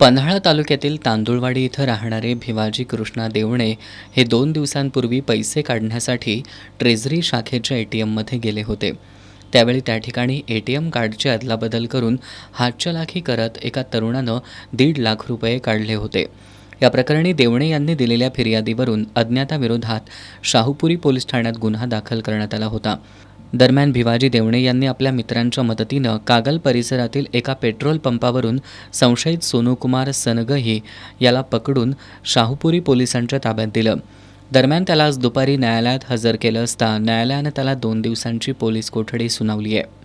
पन्हाळा तालुक्यातील तांदुळवाडी इथं राहणारे भिवाजी कृष्णा देवणे हे दोन दिवसांपूर्वी पैसे काढण्यासाठी ट्रेझरी शाखेच्या ए टी एममध्ये गेले होते त्यावेळी त्या ठिकाणी ए टी एम कार्डची अदलाबदल करून हातचलाखी करत एका तरुणानं दीड लाख रुपये काढले होते या प्रकरणी देवणे यांनी दिलेल्या फिर्यादीवरून अज्ञाताविरोधात शाहूपुरी पोलीस ठाण्यात गुन्हा दाखल करण्यात आला होता दरम्यान भिवाजी देवणे यांनी आपल्या मित्रांच्या मदतीनं कागल परिसरातील एका पेट्रोल पंपावरून संशयित सोनूकुमार सनगही याला पकडून शाहूपुरी पोलिसांच्या ताब्यात दिलं दरम्यान त्याला आज दुपारी न्यायालयात हजर केलं असता न्यायालयानं त्याला दोन दिवसांची पोलीस कोठडी सुनावली आहे